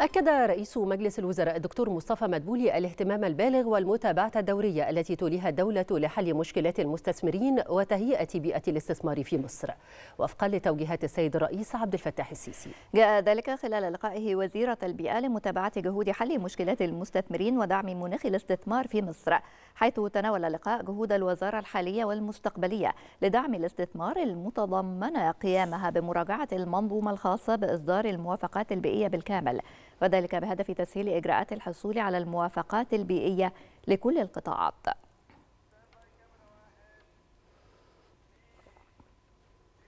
أكد رئيس مجلس الوزراء الدكتور مصطفى مدبولي الاهتمام البالغ والمتابعة الدورية التي توليها الدولة لحل مشكلات المستثمرين وتهيئة بيئة الاستثمار في مصر وفقا لتوجيهات السيد الرئيس عبد الفتاح السيسي جاء ذلك خلال لقائه وزيرة البيئة لمتابعة جهود حل مشكلات المستثمرين ودعم مناخ الاستثمار في مصر حيث تناول اللقاء جهود الوزارة الحالية والمستقبلية لدعم الاستثمار المتضمنة قيامها بمراجعة المنظومة الخاصة بإصدار الموافقات البيئية بالكامل وذلك بهدف تسهيل إجراءات الحصول على الموافقات البيئية لكل القطاعات